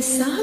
ऐसा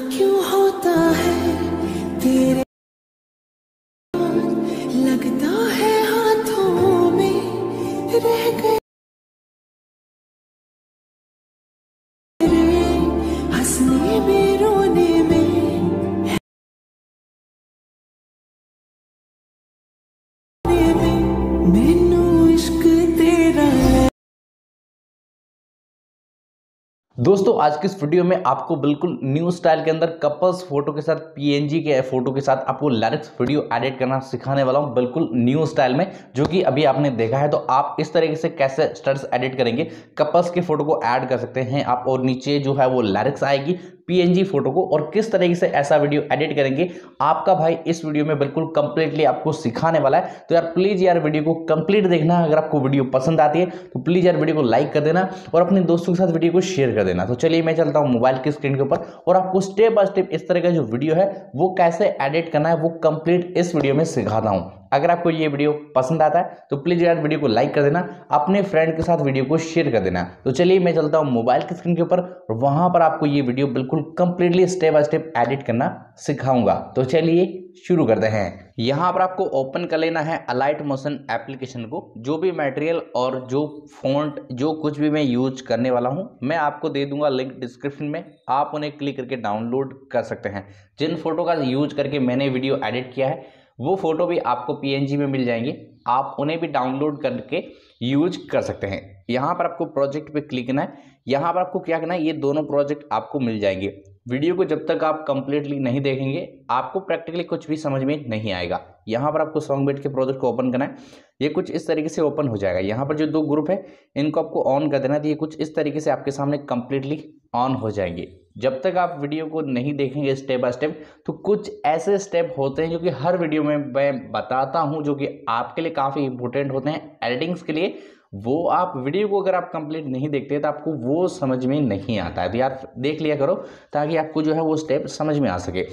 दोस्तों आज की इस वीडियो में आपको बिल्कुल न्यू स्टाइल के अंदर कपल्स फोटो के साथ पीएनजी के फोटो के साथ आपको लैरिक्स वीडियो एडिट करना सिखाने वाला हूं बिल्कुल न्यू स्टाइल में जो कि अभी आपने देखा है तो आप इस तरीके से कैसे स्टड्स एडिट करेंगे कपल्स के फोटो को ऐड कर सकते हैं आप और नीचे जो है वो लैरिक्स आएगी पीएनजी फोटो को और किस तरीके से ऐसा वीडियो एडिट करेंगे आपका भाई इस वीडियो में बिल्कुल कंप्लीटली आपको सिखाने वाला है तो यार प्लीज़ यार वीडियो को कंप्लीट देखना अगर आपको वीडियो पसंद आती है तो प्लीज़ यार वीडियो को लाइक कर देना और अपने दोस्तों के साथ वीडियो को शेयर कर देना तो चलिए मैं चलता हूँ मोबाइल की स्क्रीन के ऊपर और आपको स्टेप बाय स्टेप इस तरह का जो वीडियो है वो कैसे एडिट करना है वो कंप्लीट इस वीडियो में सिखाता हूँ अगर आपको ये वीडियो पसंद आता है तो प्लीज़ यार वीडियो को लाइक कर देना अपने फ्रेंड के साथ वीडियो को शेयर कर देना तो चलिए मैं चलता हूँ मोबाइल की स्क्रीन के ऊपर और वहाँ पर आपको ये वीडियो बिल्कुल completely step by step edit करना सिखाऊंगा तो चलिए शुरू करते हैं यहाँ पर आपको ओपन कर लेना है अलाइट मोशन एप्लीकेशन को जो भी मटेरियल और जो फॉन्ट जो कुछ भी मैं यूज करने वाला हूँ मैं आपको दे दूंगा लिंक डिस्क्रिप्शन में आप उन्हें क्लिक करके डाउनलोड कर सकते हैं जिन फोटो का यूज करके मैंने वीडियो एडिट किया है वो फ़ोटो भी आपको पीएनजी में मिल जाएंगी आप उन्हें भी डाउनलोड करके यूज कर सकते हैं यहाँ पर आपको प्रोजेक्ट पे क्लिक करना है यहाँ पर आपको क्या करना है ये दोनों प्रोजेक्ट आपको मिल जाएंगे वीडियो को जब तक आप कंप्लीटली नहीं देखेंगे आपको प्रैक्टिकली कुछ भी समझ में नहीं आएगा यहाँ पर आपको सॉन्ग बेट के प्रोजेक्ट को ओपन करना है ये कुछ इस तरीके से ओपन हो जाएगा यहाँ पर जो दो ग्रुप है इनको आपको ऑन कर देना है तो ये कुछ इस तरीके से आपके सामने कंप्लीटली ऑन हो जाएंगे जब तक आप वीडियो को नहीं देखेंगे स्टेप बाय स्टेप तो कुछ ऐसे स्टेप होते हैं जो कि हर वीडियो में मैं बताता हूं जो कि आपके लिए काफ़ी इंपॉर्टेंट होते हैं एडिटिंग्स के लिए वो आप वीडियो को अगर आप कंप्लीट नहीं देखते तो आपको वो समझ में नहीं आता है तो यार देख लिया करो ताकि आपको जो है वो स्टेप समझ में आ सके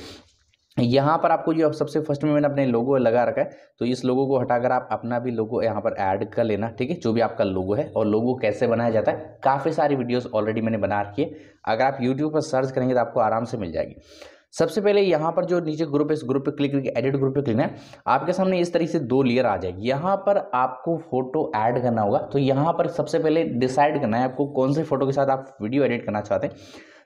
यहाँ पर आपको जो सबसे फर्स्ट में मैंने अपने लोगो लगा रखा है तो इस लोगो को हटाकर आप अपना भी लोगो यहाँ पर ऐड कर लेना ठीक है जो भी आपका लोगो है और लोगो कैसे बनाया जाता है काफ़ी सारी वीडियोस ऑलरेडी मैंने बना रखी है अगर आप यूट्यूब पर सर्च करेंगे तो आपको आराम से मिल जाएगी सबसे पहले यहाँ पर जो नीचे ग्रुप है इस ग्रुप पे क्लिक करके एडिट ग्रुप पे क्लिक है आपके सामने इस तरीके से दो लेयर आ जाएगी यहाँ पर आपको फोटो ऐड करना होगा तो यहाँ पर सबसे पहले डिसाइड करना है आपको कौन से फोटो के साथ आप वीडियो एडिट करना चाहते हैं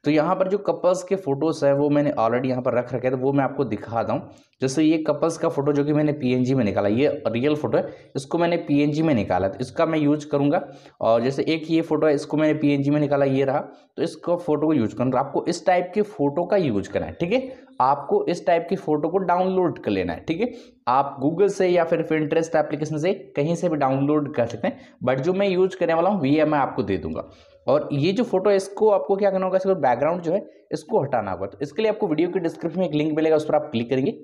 तो यहाँ पर जो कपल्स के फोटोज़ है वो मैंने ऑलरेडी यहाँ पर रख रखे थे तो वो मैं आपको दिखा दूँ जैसे ये कपल्स का फोटो जो कि मैंने पी में निकाला ये रियल फोटो है इसको मैंने पी में निकाला तो इसका मैं यूज करूँगा और जैसे एक ये फोटो है इसको मैंने पी में निकाला ये रहा तो इसको फोटो को यूज करूँगा आपको इस टाइप के फोटो का यूज करना है ठीक है आपको इस टाइप की फोटो को डाउनलोड कर लेना है ठीक है आप गूगल से या फिर इंटरेस्ट एप्लीकेशन से कहीं से भी डाउनलोड कर सकते हैं बट जो मैं यूज करने वाला हूँ ये मैं आपको दे दूंगा और ये जो फोटो है इसको आपको क्या करना होगा इसको बैकग्राउंड जो है इसको हटाना होगा तो इसके लिए आपको वीडियो के डिस्क्रिप्शन में एक लिंक मिलेगा उस पर आप क्लिक करेंगे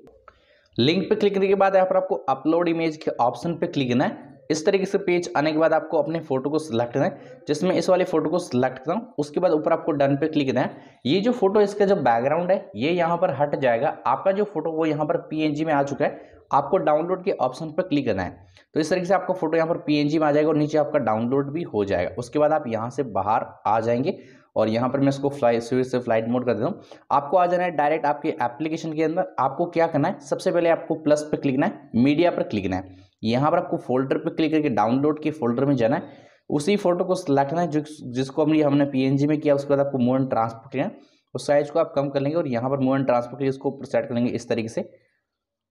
लिंक पे क्लिक करने के बाद यहाँ पर आपको अपलोड इमेज के ऑप्शन पे क्लिक करना है इस तरीके से पेज आने के बाद आपको अपने फोटो को सिलेक्ट करें जिसमें इस वाले फोटो को सिलेक्ट करता हूँ उसके बाद ऊपर आपको डन पे क्लिक दें ये जो फोटो इसका जो बैकग्राउंड है ये यहाँ पर हट जाएगा आपका जो फोटो वो यहाँ पर पी में आ चुका है आपको डाउनलोड के ऑप्शन पर क्लिक करना है तो इस तरीके से आपका फोटो यहाँ पर पी में आ जाएगा और नीचे आपका डाउनलोड भी हो जाएगा उसके बाद आप यहाँ से बाहर आ जाएंगे और यहाँ पर मैं इसको फ्लाई स्विच से फ्लाइट मोड कर देता हूँ आपको आ जाना है डायरेक्ट आपके एप्लीकेशन के अंदर आपको क्या करना है सबसे पहले आपको प्लस पर क्लिकना है मीडिया पर क्लिकना है यहाँ पर आपको फोल्डर पर क्लिक करके डाउनलोड के फोल्डर में जाना है उसी फोटो को करना है जो जिसको हमने हमने पी में किया उसके बाद आपको एंड ट्रांसपोर्ट किया उस साइज को आप कम कर लेंगे और यहाँ पर एंड ट्रांसपोर्ट के इसको सेट कर लेंगे इस तरीके से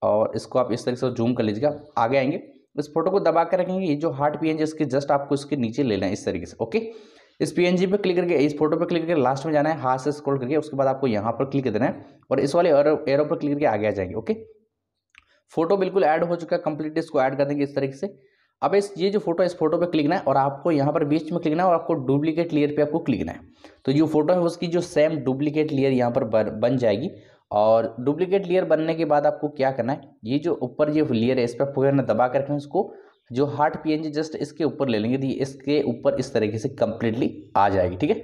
और इसको आप इस तरीके से जूम कर लीजिएगा आगे आएंगे इस फोटो को दबा कर रखेंगे ये जो हार्ट पी इसके जस्ट आपको इसके नीचे लेना है इस तरीके से ओके इस पीएनजी पे क्लिक करके इस फोटो पे क्लिक करके लास्ट में जाना है हाथ से स्क्रॉल करके उसके बाद आपको यहाँ पर क्लिक देना है और इस वाले एरो पर क्लिक करके आगे आ जाएंगे ओके फोटो बिल्कुल ऐड हो चुका है कंप्लीट इसको ऐड कर देंगे इस तरीके से अब इस ये जो फोटो है इस फोटो पे क्लिक ना है और आपको यहाँ पर बीच में क्लिक ना है और आपको डुप्लीकेट लेयर पे आपको क्लिक ना है तो जो फोटो है उसकी जो सेम डुप्लीकेट लेयर यहाँ पर बन जाएगी और डुप्लीकेट लेयर बनने के बाद आपको क्या करना है ये जो ऊपर ये लेयर है इस पर आपको करना दबा करके उसको जो हार्ट पी जस्ट इसके ऊपर ले लेंगे तो इसके ऊपर इस तरीके से कंप्लीटली आ जाएगी ठीक है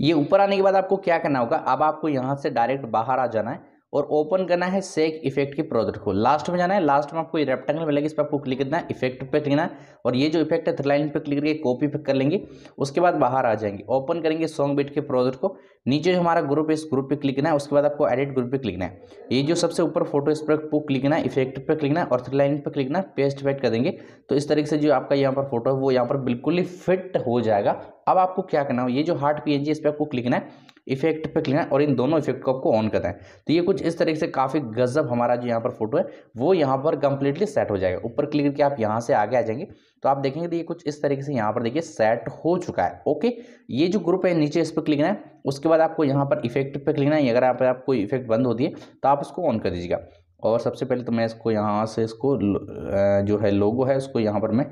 ये ऊपर आने के बाद आपको क्या करना होगा अब आपको यहाँ से डायरेक्ट बाहर आ जाना है और ओपन करना है सेक इफेक्ट के प्रोजेक्ट को लास्ट में जाना है लास्ट में आपको ये रेप्टेंगल मिलेगा इस पर आपको क्लिक करना है इफेक्ट पे लिखना है और ये जो इफेक्ट है थ्री पे क्लिक करके कॉपी पे कर लेंगे उसके बाद बाहर आ जाएंगे ओपन करेंगे सॉन्ग बीट के प्रोजेक्ट को नीचे जो हमारा ग्रुप है इस ग्रुप पर क्लिक करना है उसके बाद आपको एडिट ग्रुप पे क्लिकना है ये जो सबसे ऊपर फोटो इस पर आपको क्लिकना है इफेक्ट पे क्लिकना और थ्री लाइन पे क्लिकना पेस्ट वेट कर देंगे तो इस तरीके से जो आपका यहाँ पर फोटो है वो यहाँ पर बिल्कुल ही फिट हो जाएगा अब आपको क्या करना हो ये जो हार्ट पी है इस पर आपको क्लिकना है इफेक्ट पे क्लिक करें और इन दोनों इफेक्ट को आपको ऑन करना है तो ये कुछ इस तरीके से काफ़ी गजब हमारा जो यहाँ पर फोटो है वो यहाँ पर कंप्लीटली सेट हो जाएगा ऊपर क्लिक करके आप यहाँ से आगे आ जाएंगे तो आप देखेंगे तो ये कुछ इस तरीके से यहाँ पर देखिए सेट हो चुका है ओके ये जो ग्रुप है नीचे इस पर क्लिक करना है उसके बाद आपको यहाँ पर इफेक्ट पर क्लिक करना है अगर यहाँ पर आपको इफेक्ट बंद होती है तो आप इसको ऑन कर दीजिएगा और सबसे पहले तो मैं इसको यहाँ से इसको जो है लोगो है उसको यहाँ पर मैं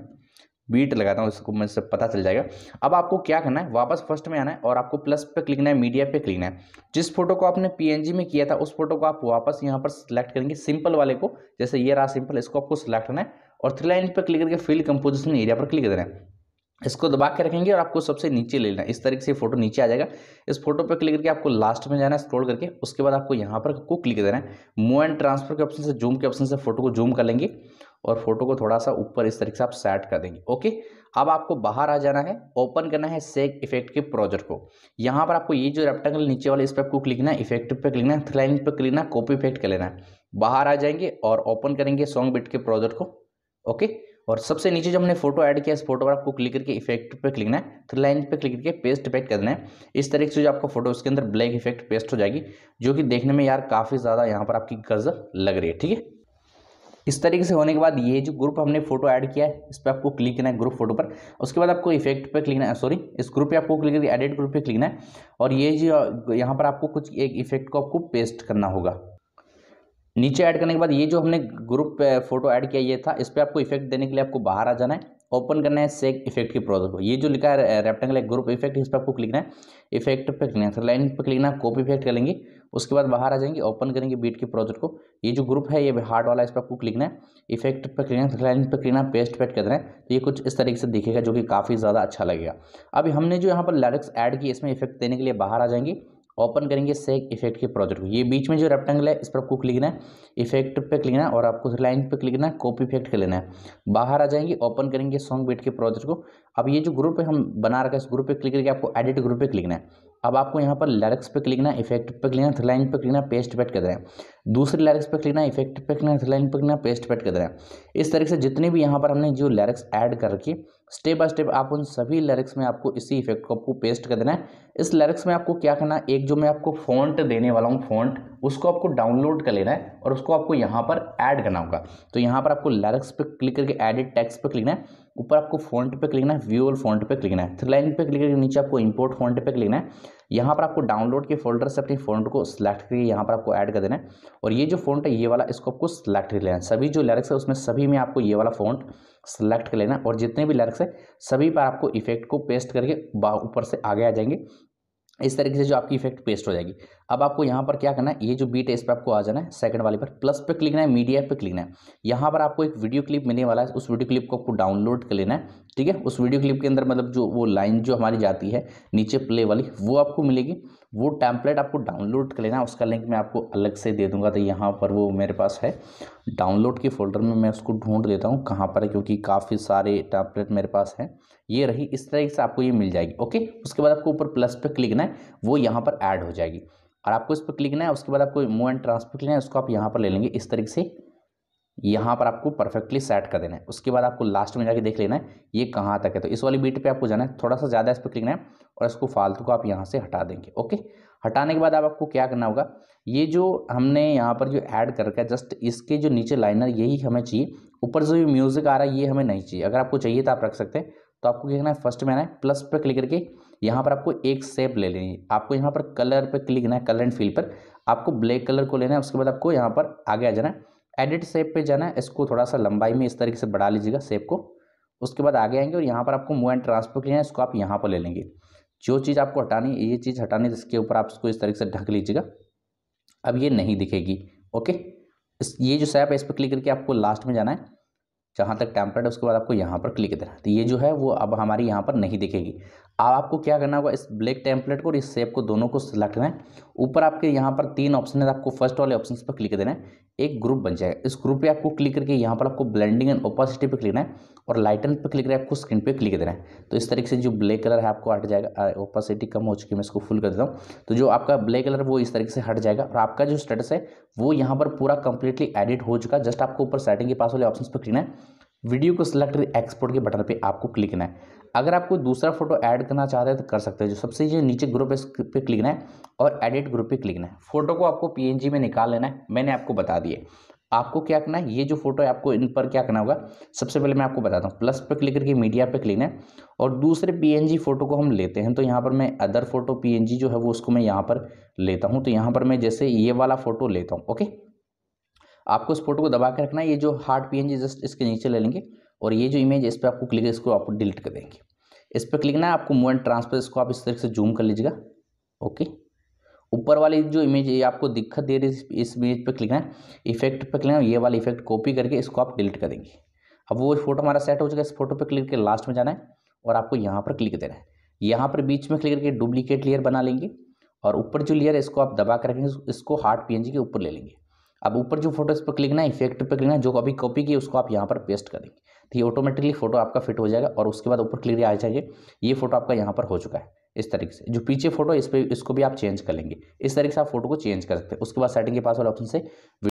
बीट लगाता हूँ उसको मुझसे पता चल जाएगा अब आपको क्या करना है वापस फर्स्ट में आना है और आपको प्लस पे क्लिक करना है मीडिया पे क्लिक करना है जिस फोटो को आपने पीएनजी में किया था उस फोटो को आप वापस यहाँ पर सिलेक्ट करेंगे सिंपल वाले को जैसे ये रहा सिंपल इसको आपको सिलेक्ट करना है और थ्री लाइन पर क्लिक करके फील्ड कंपोजिशन एरिया पर क्लिक देना है इसको दबा के रखेंगे और आपको सबसे नीचे ले लेना इस तरीके से फोटो नीचे आ जाएगा इस फोटो पर क्लिक करके आपको लास्ट में जाना है स्क्रॉल करके उसके बाद आपको यहाँ पर आपको क्लिक देना है मूव एंड ट्रांसफर के ऑप्शन से जूम के ऑप्शन से फोटो को जूम कर लेंगे और फोटो को थोड़ा सा ऊपर इस तरीके से आप सेट कर देंगे ओके अब आपको बाहर आ जाना है ओपन करना है सेक इफेक्ट के प्रोजेक्ट को यहाँ पर आपको ये जो रेप्टेंगल नीचे वाले इस पर आपको क्लिक है इफेक्ट पे क्लिक करना है थ्लाइन पे क्लिक है कॉपी इफेक्ट कर लेना है बाहर आ जाएंगे और ओपन करेंगे सॉन्ग बिट के प्रोजेक्ट को ओके और सबसे नीचे जो हमने फोटो ऐड किया इस फोटो पर आपको क्लिक करके इफेक्ट पे क्लिक है थ्री लाइन पे क्लिक करके पेस्ट इफेक्ट देना है इस तरीके से जो आपका फोटो उसके अंदर ब्लैक इफेक्ट पेस्ट हो जाएगी जो कि देखने में यार काफ़ी ज़्यादा यहाँ पर आपकी गजब लग रही है ठीक है इस तरीके से होने के बाद ये जो ग्रुप हमने फोटो ऐड किया है इस पर आपको क्लिक करना है ग्रुप फोटो पर उसके बाद आपको इफेक्ट पे क्लिक करना है सॉरी इस ग्रुप पे आपको क्लिक करके एडिट ग्रुप पे क्लिक करना है और ये जो यहाँ पर आपको कुछ एक इफेक्ट को आपको पेस्ट करना होगा नीचे ऐड करने के बाद ये जो हमने ग्रुप फोटो ऐड किया ये था इस पर आपको इफेक्ट देने के लिए आपको बाहर आ जाना है ओपन करना है सेक इफेक्ट की प्रोजेक्ट को ये जो लिखा है रेप्टेंगल ग्रुप इफेक्ट इस पर आपको क्लिक करना है इफेक्ट पे क्लिक करना है लाइन पे क्लिक करना कॉपी इफेक्ट कर लेंगे उसके बाद बाहर आ जाएंगे ओपन करेंगे बीट के प्रोजेक्ट को ये जो ग्रुप है ये हार्ड वाला इस पर आपको क्लिक है इफेक्ट पर क्लिक लाइन पर क्लिक पेस्ट पेट कर रहे हैं तो ये कुछ इस तरीके से दिखेगा जो कि काफ़ी ज़्यादा अच्छा लगेगा अभी हमने जो यहाँ पर लैरिक्स एड किए इसमें इफेक्ट देने के लिए बाहर आ जाएंगे ओपन करेंगे सेक इफेक्ट के प्रोजेक्ट को ये बीच में जो रेप्टेंगल है इस पर आपको क्लिक लेना है इफेक्ट पे क्लिक लेना है और आपको लाइन पे क्लिक लेना है कॉपी इफेक्ट कर लेना है बाहर आ जाएंगे ओपन करेंगे सॉन्ग बीट के प्रोजेक्ट को अब ये जो ग्रुप है हम बना रखा है इस ग्रुप पे क्लिक करके आपको एडिट ग्रुप पे क्लिक लेना है अब आपको यहाँ पर लैरिक्स पे क्लिक करना इफेक्ट पे क्लिक करना लाइन पे क्लिक करना पेस्ट पेट कर रहे हैं दूसरी लैरिक्स पे क्लिक करना इफेक्ट पे क्लिक लाइन पे क्लिक पेस्ट पेट कर रहे हैं इस तरीके से जितने भी यहाँ पर हमने जो लैरिक्स ऐड करके स्टेप बाय स्टेप आप उन सभी लैरिक्स में आपको इसी इफेक्ट को आपको पेस्ट कर देना है इस लैरिक्स में आपको क्या करना एक जो मैं आपको फॉन्ट देने वाला हूँ फॉन्ट उसको आपको डाउनलोड कर लेना है और उसको आपको यहाँ पर ऐड करना होगा तो यहाँ पर आपको लैरिक्स पे क्लिक करके एडिट टैक्स पर क्लिक करना है ऊपर आपको फॉन्ट पे क्लिकना है व्यूअल और फॉन्ट पे क्लिकना है थ्री लाइन पे क्लिक करके नीचे आपको इंपोर्ट फॉन्ट पे क्लिकना है यहाँ पर आपको डाउनलोड के फोल्डर से अपने फॉन्ट को सिलेक्ट करके यहाँ पर आपको ऐड कर देना है और ये जो फॉन्ट है ये वाला इसको आपको सिलेक्ट कर लेना है सभी जो लैरिक्स है उसमें सभी में आपको ये वाला फॉन्ट सेलेक्ट कर लेना और जितने भी लैरिक्स है सभी पर आपको इफेक्ट को पेस्ट करके ऊपर से आगे आ जाएंगे इस तरीके से जो आपकी इफेक्ट पेस्ट हो जाएगी अब आपको यहाँ पर क्या करना है ये जो बी टेस्ट पर आपको आ जाना है सेकंड वाले पर प्लस पे क्लिक करना है मीडिया पे क्लिक करना है यहाँ पर आपको एक वीडियो क्लिप मिलने वाला है उस वीडियो क्लिप को आपको डाउनलोड कर लेना है ठीक है उस वीडियो क्लिप के अंदर मतलब जो वो लाइन जो हमारी जाती है नीचे प्ले वाली वो आपको मिलेगी वो टैंपलेट आपको डाउनलोड कर लेना उसका लिंक मैं आपको अलग से दे दूंगा तो यहाँ पर वो मेरे पास है डाउनलोड के फोल्डर में मैं उसको ढूंढ देता हूँ कहाँ पर है क्योंकि काफ़ी सारे टैंपलेट मेरे पास हैं ये रही इस तरह से आपको ये मिल जाएगी ओके उसके बाद आपको ऊपर प्लस पर क्लिक ना है वो यहाँ पर ऐड हो जाएगी और आपको इस पर क्लिक ना है उसके बाद आपको मूव एंड ट्रांसफर लेना है उसको आप यहाँ पर ले लेंगे इस तरीके से यहाँ पर आपको परफेक्टली सेट कर देना है उसके बाद आपको लास्ट में जाके देख लेना है ये कहाँ तक है तो इस वाली बीट पे आपको जाना है थोड़ा सा ज़्यादा इस पर करना है और इसको फालतू को आप यहाँ से हटा देंगे ओके हटाने के बाद आप आपको क्या करना होगा ये जो हमने यहाँ पर जो ऐड कर रखा है जस्ट इसके जो नीचे लाइनर यही हमें चाहिए ऊपर जो म्यूज़िक आ रहा है ये हमें नहीं चाहिए अगर आपको चाहिए तो आप रख सकते हैं तो आपको क्या करना है फर्स्ट में आना है प्लस पर क्लिक करके यहाँ पर आपको एक सेप ले लेनी है आपको यहाँ पर कलर पर क्लिक करना है कलर एंड फील पर आपको ब्लैक कलर को लेना है उसके बाद आपको यहाँ पर आगे आ जाना है एडिट सेप पे जाना है इसको थोड़ा सा लंबाई में इस तरीके से बढ़ा लीजिएगा सेप को उसके बाद आगे आएंगे और यहाँ पर आपको मूव एंड ट्रांसफर लेना है इसको आप यहाँ पर ले लेंगे जो चीज़ आपको हटानी है ये चीज़ हटानी है इसके ऊपर आप इसको इस तरीके से ढक लीजिएगा अब ये नहीं दिखेगी ओके इस ये जो सैप है इस पर क्लिक करके आपको लास्ट में जाना है जहाँ तक टैंपलेट है उसके बाद आपको यहाँ पर क्लिक देना है तो ये जो है वो अब हमारी यहाँ पर नहीं दिखेगी अब आपको क्या करना होगा इस ब्लैक टेम्पलेट को और इस शेप को दोनों को सिलेक्ट करना है ऊपर आपके यहाँ पर तीन ऑप्शन है आपको फर्स्ट वाले ऑप्शन पर क्लिक देना है एक ग्रुप बन जाएगा इस ग्रुप पे आपको क्लिक करके यहाँ पर आपको ब्लेंडिंग एंड ओपासिटी पे क्लिक करना है और लाइटन पे क्लिक करें आपको स्क्रीन पे क्लिक देना है तो इस तरीके से जो ब्लैक कलर है आपको हट जाएगा ओपासिटी कम हो चुकी है मैं इसको फुल कर देता हूँ तो जो आपका ब्लैक कलर वो इस तरीके से हट जाएगा और आपका जो स्टेटस है वो यहाँ पर पूरा कंप्लीटली एडिट हो चुका जस्ट आपको ऊपर सेटिंग के पास वाले ऑप्शन पर क्लिक करना है वीडियो को सिलेक्ट एक्सपोर्ट के बटन पर आपको क्लिक करना है अगर आप कोई दूसरा फोटो ऐड करना चाहते हैं तो कर सकते हैं जो सबसे ये नीचे ग्रुप पे क्लिक है और एडिट ग्रुप पे क्लिक है फोटो को आपको पीएनजी में निकाल लेना है मैंने आपको बता दिए आपको क्या करना है ये जो फोटो है आपको इन पर क्या करना होगा सबसे पहले मैं आपको बताता हूँ प्लस पर क्लिक करके मीडिया पर क्लिक है और दूसरे पी फोटो को हम लेते हैं तो यहाँ पर मैं अदर फोटो पी जो है वो उसको मैं यहाँ पर लेता हूँ तो यहाँ पर मैं जैसे ये वाला फोटो लेता हूँ ओके आपको इस फोटो को दबा के रखना है ये जो हार्ड पी जस्ट इसके नीचे ले लेंगे और ये जो इमेज इस पर आपको क्लिक इसको आप डिलीट कर देंगे इस पर क्लिक ना है आपको मोबाइल ट्रांसफर इसको आप इस तरीके से जूम कर लीजिएगा ओके ऊपर वाली जो इमेज ये आपको दिक्कत दे रही है इस इमेज पर क्लिक ना इफेक्ट पर क्लिक ना ये वाला इफेक्ट कॉपी करके इसको आप डिलीट कर देंगे अब वो फोटो हमारा सेट हो चुका है इस फोटो पर क्लिक करके लास्ट में जाना है और आपको यहाँ पर क्लिक देना है यहाँ पर बीच में क्लिक करके डुप्लीकेट लेयर बना लेंगे और ऊपर जो लेयर है इसको आप दबा कर इसको हार्ट पी के ऊपर ले लेंगे अब ऊपर जो फोटो इस पर क्लिक ना इफेक्ट पर क्लिक ना जो अभी कॉपी की उसको आप यहाँ पर पेस्ट करेंगे तो ये ऑटोमेटिकली फोटो आपका फिट हो जाएगा और उसके बाद ऊपर क्लियर आ जाइए ये फोटो आपका यहाँ पर हो चुका है इस तरीके से जो पीछे फोटो इस पर इसको भी आप चेंज कर लेंगे इस तरीके से आप फोटो को चेंज कर सकते हैं उसके बाद सेटिंग के पास वाले ऑप्शन से